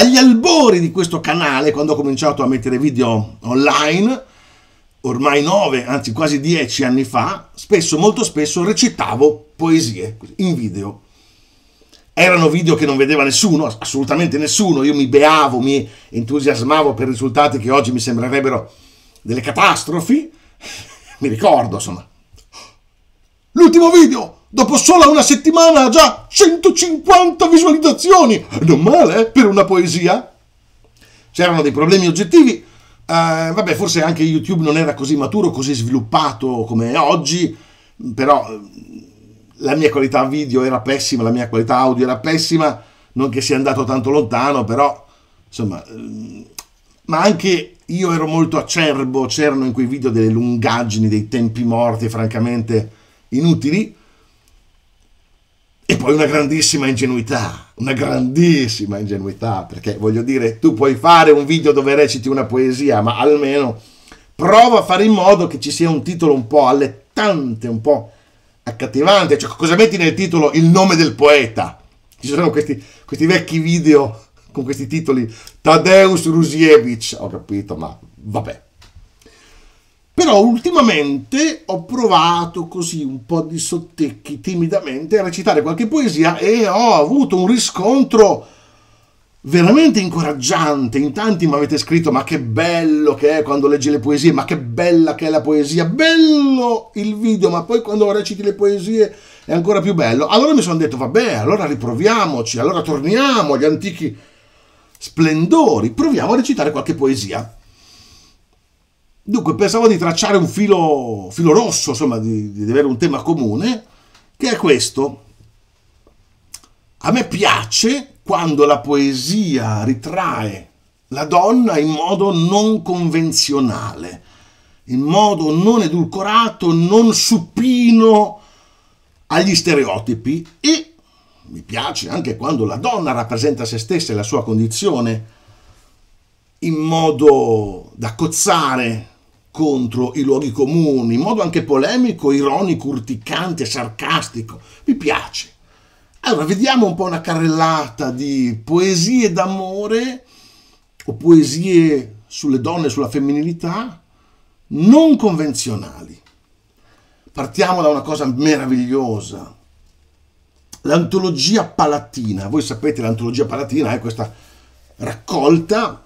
Agli albori di questo canale, quando ho cominciato a mettere video online, ormai 9, anzi quasi 10 anni fa, spesso, molto spesso recitavo poesie in video. Erano video che non vedeva nessuno, assolutamente nessuno, io mi beavo, mi entusiasmavo per risultati che oggi mi sembrerebbero delle catastrofi. Mi ricordo, insomma. L'ultimo video, dopo solo una settimana ha già 150 visualizzazioni. Non male eh, per una poesia. C'erano dei problemi oggettivi. Eh, vabbè, forse anche YouTube non era così maturo, così sviluppato come oggi, però eh, la mia qualità video era pessima, la mia qualità audio era pessima, non che sia andato tanto lontano, però insomma, ehm, ma anche io ero molto acerbo, c'erano in quei video delle lungaggini, dei tempi morti, francamente inutili, e poi una grandissima ingenuità, una grandissima ingenuità, perché voglio dire, tu puoi fare un video dove reciti una poesia, ma almeno prova a fare in modo che ci sia un titolo un po' allettante, un po' accattivante. Cioè, cosa metti nel titolo? Il nome del poeta. Ci sono questi, questi vecchi video con questi titoli. Tadeusz Rusiewicz, ho capito, ma vabbè. Però ultimamente ho provato così un po' di sottecchi timidamente a recitare qualche poesia e ho avuto un riscontro veramente incoraggiante. In tanti mi avete scritto ma che bello che è quando leggi le poesie, ma che bella che è la poesia, bello il video, ma poi quando reciti le poesie è ancora più bello. Allora mi sono detto vabbè, allora riproviamoci, allora torniamo agli antichi splendori, proviamo a recitare qualche poesia. Dunque, pensavo di tracciare un filo, filo rosso, insomma, di, di, avere un tema comune, che è questo. A me piace quando la poesia ritrae la donna in modo non convenzionale, in modo non edulcorato, non supino agli stereotipi e mi piace anche quando la donna rappresenta se stessa e la sua condizione in modo da cozzare contro i luoghi comuni, in modo anche polemico, ironico, urticante, sarcastico. Mi piace. Allora, vediamo un po' una carrellata di poesie d'amore o poesie sulle donne, sulla femminilità, non convenzionali. Partiamo da una cosa meravigliosa, l'antologia palatina. Voi sapete l'antologia palatina è questa raccolta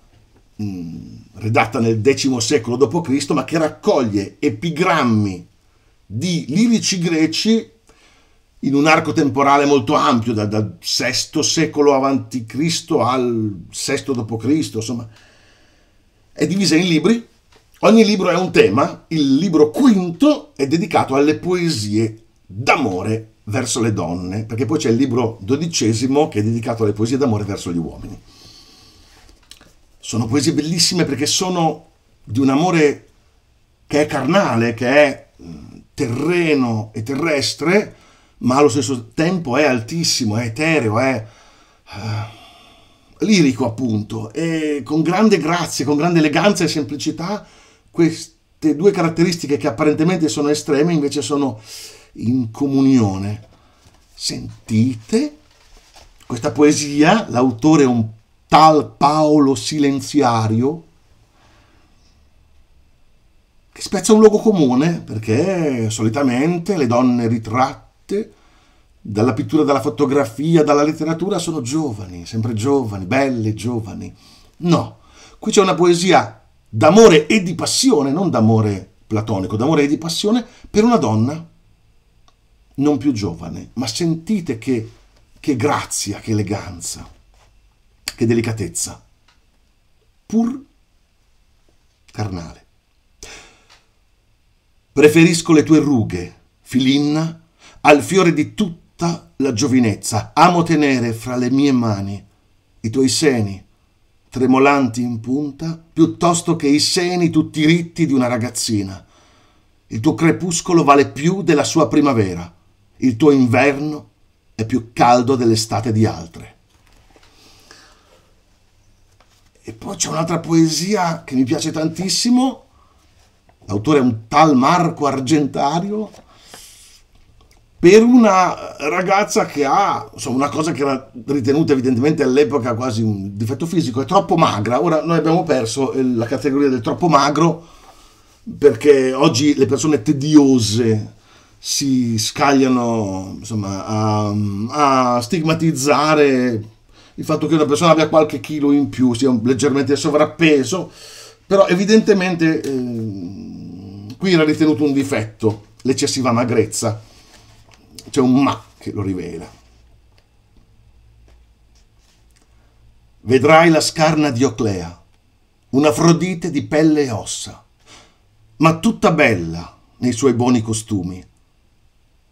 Mm, redatta nel X secolo d.C., ma che raccoglie epigrammi di lirici greci in un arco temporale molto ampio, dal, dal VI secolo a.C. al VI d.C., insomma, è divisa in libri. Ogni libro è un tema, il libro quinto è dedicato alle poesie d'amore verso le donne, perché poi c'è il libro dodicesimo che è dedicato alle poesie d'amore verso gli uomini. Sono poesie bellissime perché sono di un amore che è carnale, che è mm, terreno e terrestre, ma allo stesso tempo è altissimo, è etereo, è uh, lirico appunto. E con grande grazia, con grande eleganza e semplicità, queste due caratteristiche che apparentemente sono estreme invece sono in comunione. Sentite questa poesia, l'autore è un tal Paolo Silenziario, che spezza un luogo comune perché solitamente le donne ritratte dalla pittura, dalla fotografia, dalla letteratura sono giovani, sempre giovani, belle, giovani. No, qui c'è una poesia d'amore e di passione, non d'amore platonico, d'amore e di passione per una donna non più giovane, ma sentite che, che grazia, che eleganza che delicatezza, pur carnale. Preferisco le tue rughe, Filinna, al fiore di tutta la giovinezza. Amo tenere fra le mie mani i tuoi seni, tremolanti in punta, piuttosto che i seni tutti ritti di una ragazzina. Il tuo crepuscolo vale più della sua primavera, il tuo inverno è più caldo dell'estate di altre. E poi c'è un'altra poesia che mi piace tantissimo, l'autore è un tal Marco Argentario, per una ragazza che ha insomma, una cosa che era ritenuta evidentemente all'epoca quasi un difetto fisico, è troppo magra. Ora noi abbiamo perso eh, la categoria del troppo magro perché oggi le persone tediose si scagliano insomma, a, a stigmatizzare il fatto che una persona abbia qualche chilo in più, sia leggermente sovrappeso, però evidentemente eh, qui era ritenuto un difetto, l'eccessiva magrezza. C'è un ma che lo rivela. Vedrai la scarna Dioclea, un'Afrodite di pelle e ossa, ma tutta bella nei suoi buoni costumi.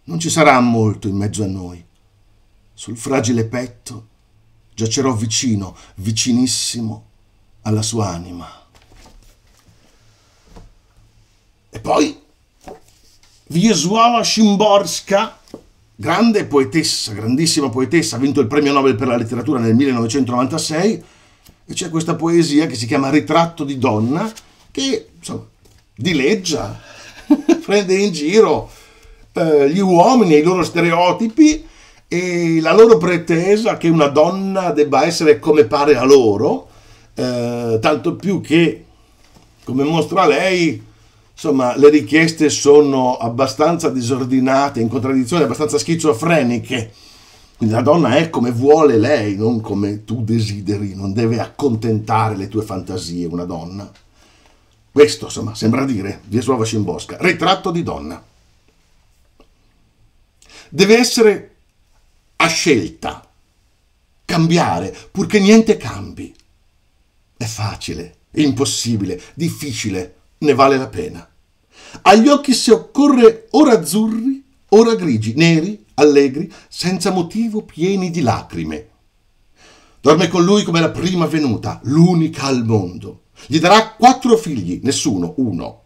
Non ci sarà molto in mezzo a noi. Sul fragile petto giacerò vicino, vicinissimo alla sua anima. E poi Wiesława Szymborska, grande poetessa, grandissima poetessa, ha vinto il premio Nobel per la letteratura nel 1996, e c'è questa poesia che si chiama Ritratto di donna, che insomma, dileggia, prende in giro eh, gli uomini e i loro stereotipi, e la loro pretesa che una donna debba essere come pare a loro, eh, tanto più che, come mostra lei, insomma, le richieste sono abbastanza disordinate, in contraddizione abbastanza schizofreniche. La donna è come vuole lei, non come tu desideri, non deve accontentare le tue fantasie una donna. Questo, insomma, sembra dire Wiesława Scimbosca, ritratto di donna. Deve essere a scelta. Cambiare, purché niente cambi. È facile, impossibile, difficile, ne vale la pena. Agli occhi se occorre ora azzurri, ora grigi, neri, allegri, senza motivo pieni di lacrime. Dorme con lui come la prima venuta, l'unica al mondo. Gli darà quattro figli, nessuno, uno.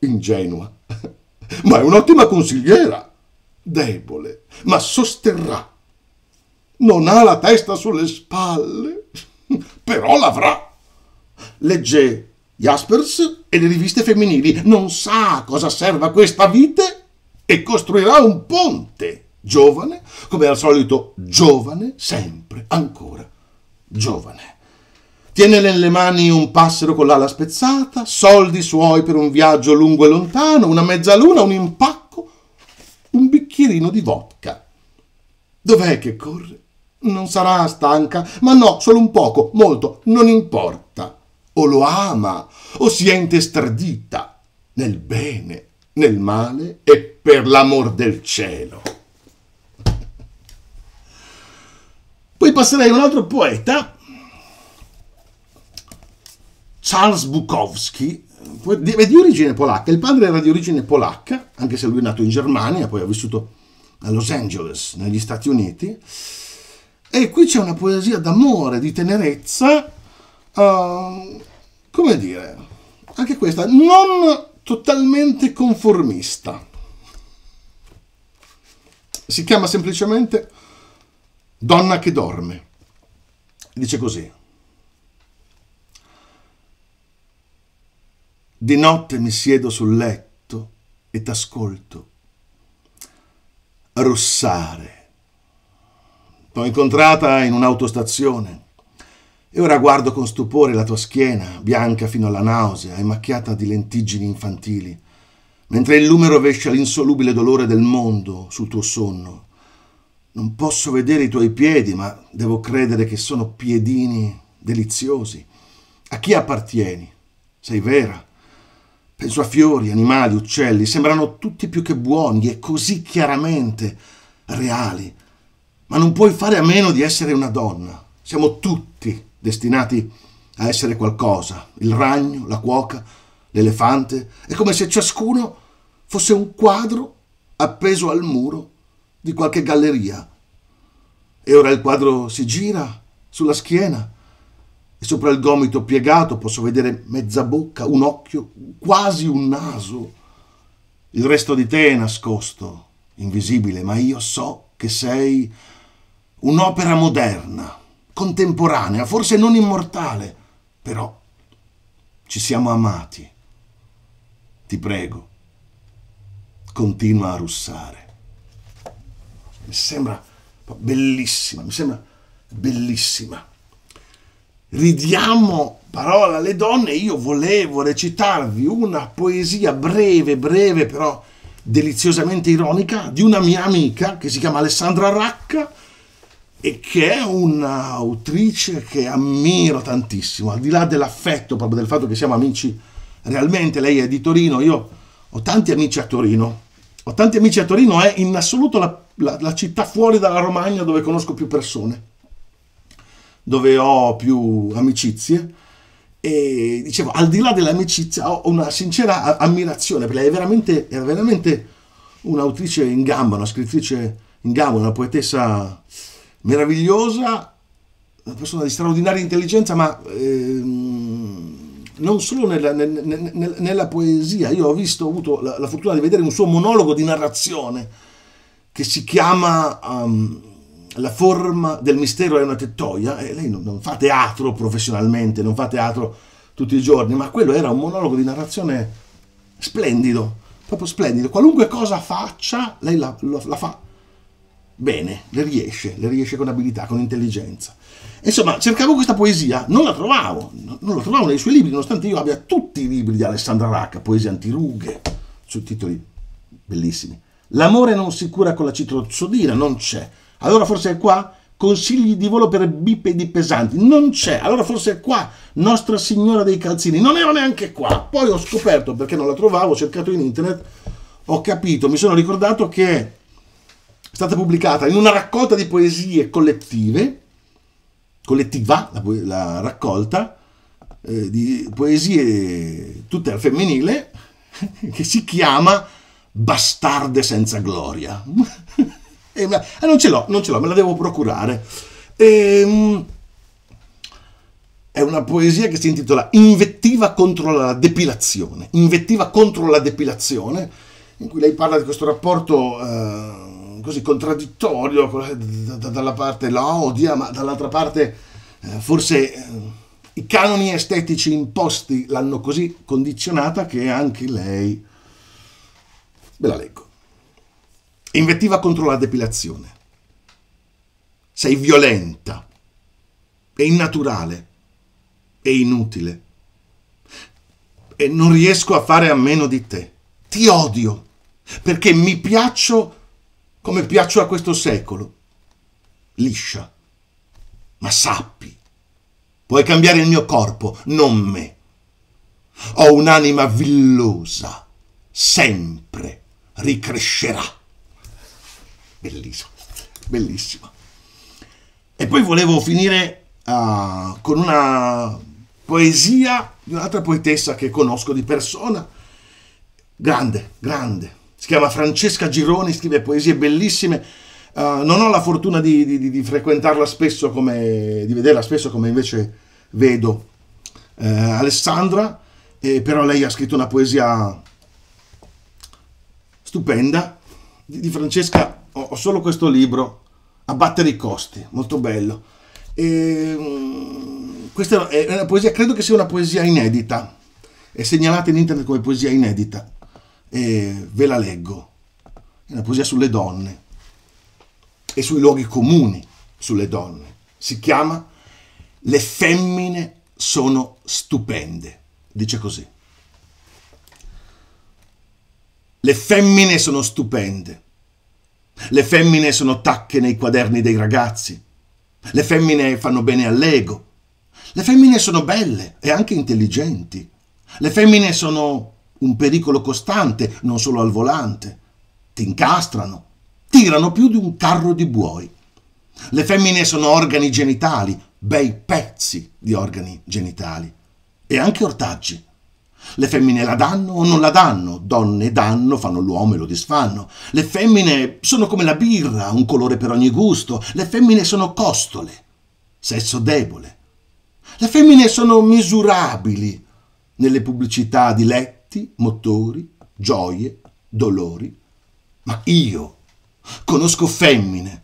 Ingenua, ma è un'ottima consigliera debole, ma sosterrà. Non ha la testa sulle spalle, però l'avrà. Legge Jaspers e le riviste femminili, non sa a cosa serva questa vite e costruirà un ponte, giovane, come al solito giovane, sempre, ancora, giovane. Tiene nelle mani un passero con l'ala spezzata, soldi suoi per un viaggio lungo e lontano, una mezzaluna, un impacco un bicchierino di vodka. Dov'è che corre? Non sarà stanca? Ma no, solo un poco, molto, non importa. O lo ama, o si è intestardita, nel bene, nel male e per l'amor del cielo. Poi passerei a un altro poeta, Charles Bukowski, è di origine polacca, il padre era di origine polacca, anche se lui è nato in Germania, poi ha vissuto a Los Angeles, negli Stati Uniti. E qui c'è una poesia d'amore, di tenerezza, uh, come dire, anche questa, non totalmente conformista. Si chiama semplicemente Donna che dorme. Dice così. Di notte mi siedo sul letto e t'ascolto. Russare. T'ho incontrata in un'autostazione e ora guardo con stupore la tua schiena, bianca fino alla nausea e macchiata di lentiggini infantili, mentre il lume rovescia l'insolubile dolore del mondo sul tuo sonno. Non posso vedere i tuoi piedi, ma devo credere che sono piedini deliziosi. A chi appartieni? Sei vera? Penso a fiori, animali, uccelli, sembrano tutti più che buoni e così chiaramente reali. Ma non puoi fare a meno di essere una donna. Siamo tutti destinati a essere qualcosa. Il ragno, la cuoca, l'elefante. È come se ciascuno fosse un quadro appeso al muro di qualche galleria. E ora il quadro si gira sulla schiena e sopra il gomito piegato posso vedere mezza bocca, un occhio, quasi un naso. Il resto di te è nascosto, invisibile, ma io so che sei un'opera moderna, contemporanea, forse non immortale, però ci siamo amati. Ti prego, continua a russare. Mi sembra bellissima, mi sembra bellissima ridiamo parola alle donne, io volevo recitarvi una poesia breve, breve però deliziosamente ironica di una mia amica che si chiama Alessandra Racca e che è un'autrice che ammiro tantissimo, al di là dell'affetto, proprio del fatto che siamo amici realmente, lei è di Torino, io ho tanti amici a Torino, ho tanti amici a Torino, è in assoluto la, la, la città fuori dalla Romagna dove conosco più persone dove ho più amicizie e dicevo al di là dell'amicizia ho una sincera ammirazione perché è veramente, era veramente un'autrice in gamba, una scrittrice in gamba, una poetessa meravigliosa, una persona di straordinaria intelligenza ma ehm, non solo nella, nel, nel, nella, poesia, io ho, visto, ho avuto la, la, fortuna di vedere un suo monologo di narrazione che si chiama um, la forma del mistero è una tettoia, e eh, lei non, non fa teatro professionalmente, non fa teatro tutti i giorni, ma quello era un monologo di narrazione splendido, proprio splendido. Qualunque cosa faccia, lei la, la, la fa bene, le riesce, le riesce con abilità, con intelligenza. Insomma, cercavo questa poesia, non la trovavo, non la trovavo nei suoi libri, nonostante io abbia tutti i libri di Alessandra Racca, poesie antirughe, su titoli bellissimi. L'amore non si cura con la citrozzodina, non c'è. Allora forse è qua consigli di volo per bipedi pesanti. Non c'è. Allora forse è qua Nostra Signora dei Calzini. Non era neanche qua. Poi ho scoperto perché non la trovavo, ho cercato in internet, ho capito, mi sono ricordato che è stata pubblicata in una raccolta di poesie collettive, collettiva, la, la raccolta, eh, di poesie tutte al femminile, che si chiama Bastarde senza gloria. E eh, eh, non ce l'ho, non ce l'ho, me la devo procurare. Ehm... È una poesia che si intitola Invettiva contro la depilazione. Invettiva contro la depilazione, in cui lei parla di questo rapporto eh, così contraddittorio, eh, dalla parte la odia, ma dall'altra parte eh, forse eh, i canoni estetici imposti l'hanno così condizionata che anche lei... Ve la leggo invettiva contro la depilazione. Sei violenta, è innaturale, è inutile. E non riesco a fare a meno di te. Ti odio perché mi piaccio come piaccio a questo secolo. Liscia. Ma sappi, puoi cambiare il mio corpo, non me. Ho un'anima villosa, sempre ricrescerà bellissimo, bellissimo. E poi volevo finire uh, con una poesia di un'altra poetessa che conosco di persona, grande, grande. Si chiama Francesca Gironi, scrive poesie bellissime. Uh, non ho la fortuna di, di, di, frequentarla spesso, come, di vederla spesso come invece vedo uh, Alessandra, eh, però lei ha scritto una poesia stupenda di, di Francesca ho, ho, solo questo libro, Abbattere i costi, molto bello. E, ehm, questa è una poesia, credo che sia una poesia inedita, è segnalata in internet come poesia inedita e ve la leggo. È una poesia sulle donne e sui luoghi comuni sulle donne. Si chiama Le femmine sono stupende. Dice così. Le femmine sono stupende. Le femmine sono tacche nei quaderni dei ragazzi. Le femmine fanno bene all'ego. Le femmine sono belle e anche intelligenti. Le femmine sono un pericolo costante, non solo al volante. Ti incastrano, tirano più di un carro di buoi. Le femmine sono organi genitali, bei pezzi di organi genitali e anche ortaggi. Le femmine la danno o non la danno, donne danno, fanno l'uomo e lo disfanno. Le femmine sono come la birra, un colore per ogni gusto. Le femmine sono costole, sesso debole. Le femmine sono misurabili nelle pubblicità di letti, motori, gioie, dolori. Ma io conosco femmine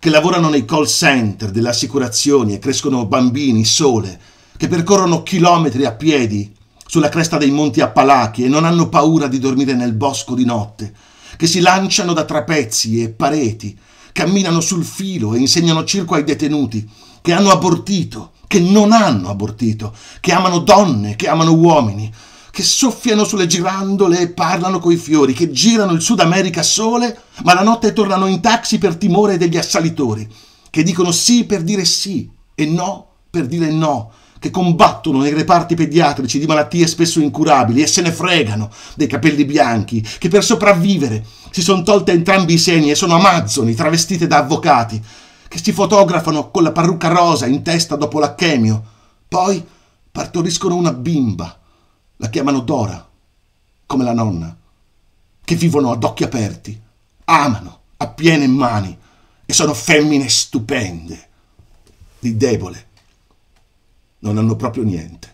che lavorano nei call center delle assicurazioni e crescono bambini sole, che percorrono chilometri a piedi sulla cresta dei monti Appalachi e non hanno paura di dormire nel bosco di notte, che si lanciano da trapezzi e pareti, camminano sul filo e insegnano circo ai detenuti, che hanno abortito, che non hanno abortito, che amano donne, che amano uomini, che soffiano sulle girandole e parlano coi fiori, che girano il Sud America sole, ma la notte tornano in taxi per timore degli assalitori, che dicono sì per dire sì e no per dire no, che combattono nei reparti pediatrici di malattie spesso incurabili e se ne fregano dei capelli bianchi, che per sopravvivere si sono tolte entrambi i seni e sono amazzoni travestite da avvocati, che si fotografano con la parrucca rosa in testa dopo l'acchemio. Poi partoriscono una bimba, la chiamano Dora, come la nonna, che vivono ad occhi aperti, amano a piene mani e sono femmine stupende, di debole non hanno proprio niente.